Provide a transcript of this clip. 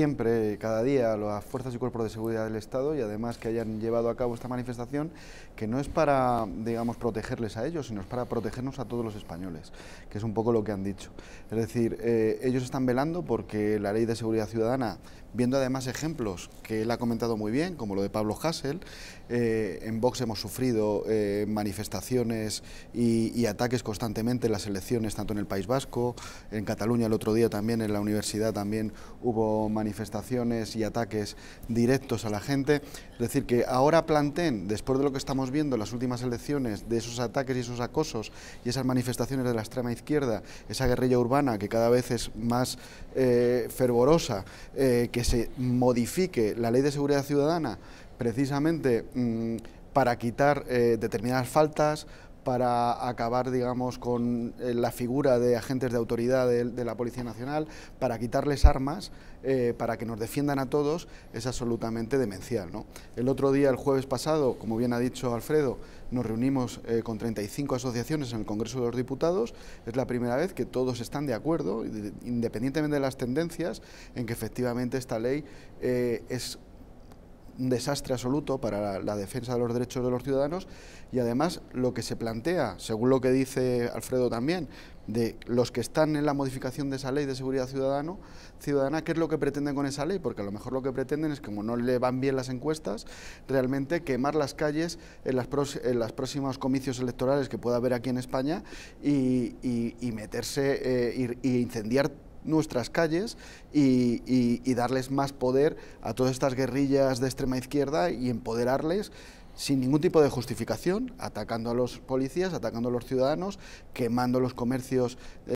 Siempre, cada día, las fuerzas y cuerpos de seguridad del Estado y además que hayan llevado a cabo esta manifestación, que no es para, digamos, protegerles a ellos, sino es para protegernos a todos los españoles, que es un poco lo que han dicho. Es decir, eh, ellos están velando porque la Ley de Seguridad Ciudadana, viendo además ejemplos que él ha comentado muy bien, como lo de Pablo Hassel, eh, en Vox hemos sufrido eh, manifestaciones y, y, ataques constantemente en las elecciones, tanto en el País Vasco, en Cataluña el otro día también, en la universidad también hubo manifestaciones manifestaciones y ataques directos a la gente. Es decir, que ahora planteen, después de lo que estamos viendo en las últimas elecciones, de esos ataques y esos acosos y esas manifestaciones de la extrema izquierda, esa guerrilla urbana que cada vez es más eh, fervorosa, eh, que se modifique la ley de seguridad ciudadana precisamente mm, para quitar eh, determinadas faltas, para acabar, digamos, con eh, la figura de agentes de autoridad de, la Policía Nacional, para quitarles armas, eh, para que nos defiendan a todos, es absolutamente demencial. El otro día, el jueves pasado, como bien ha dicho Alfredo, nos reunimos eh, con 35 asociaciones en el Congreso de los Diputados. Es la primera vez que todos están de acuerdo, independientemente de las tendencias, en que efectivamente esta ley es un desastre absoluto para la, defensa de los derechos de los ciudadanos y además lo que se plantea, según lo que dice Alfredo también, de los que están en la modificación de esa ley de seguridad ciudadana, qué es lo que pretenden con esa ley, porque a lo mejor lo que pretenden es, como no le van bien las encuestas, realmente quemar las calles en, las los próximos comicios electorales que pueda haber aquí en España y, meterse eh, y incendiar nuestras calles y, darles más poder a todas estas guerrillas de extrema izquierda y empoderarles sin ningún tipo de justificación, atacando a los policías, atacando a los ciudadanos, quemando los comercios. Eh,